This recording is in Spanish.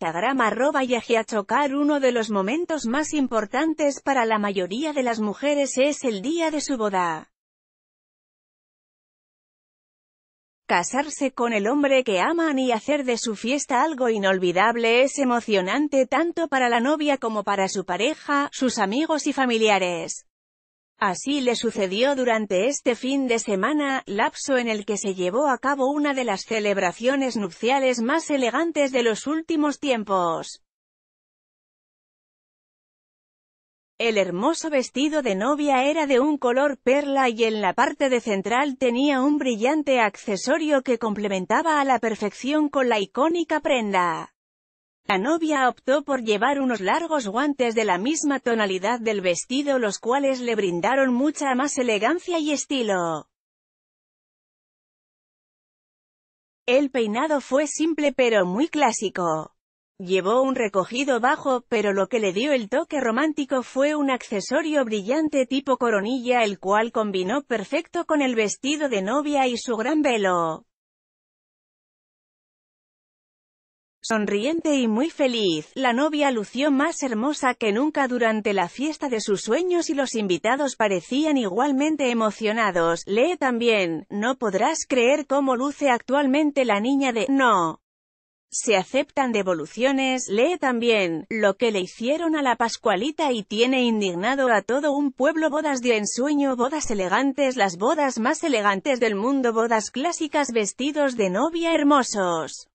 Instagram arroba chocar uno de los momentos más importantes para la mayoría de las mujeres es el día de su boda. Casarse con el hombre que aman y hacer de su fiesta algo inolvidable es emocionante tanto para la novia como para su pareja, sus amigos y familiares. Así le sucedió durante este fin de semana, lapso en el que se llevó a cabo una de las celebraciones nupciales más elegantes de los últimos tiempos. El hermoso vestido de novia era de un color perla y en la parte de central tenía un brillante accesorio que complementaba a la perfección con la icónica prenda. La novia optó por llevar unos largos guantes de la misma tonalidad del vestido los cuales le brindaron mucha más elegancia y estilo. El peinado fue simple pero muy clásico. Llevó un recogido bajo, pero lo que le dio el toque romántico fue un accesorio brillante tipo coronilla el cual combinó perfecto con el vestido de novia y su gran velo. Sonriente y muy feliz, la novia lució más hermosa que nunca durante la fiesta de sus sueños y los invitados parecían igualmente emocionados. Lee también, no podrás creer cómo luce actualmente la niña de No. Se aceptan devoluciones, lee también, lo que le hicieron a la Pascualita y tiene indignado a todo un pueblo bodas de ensueño, bodas elegantes, las bodas más elegantes del mundo, bodas clásicas, vestidos de novia hermosos.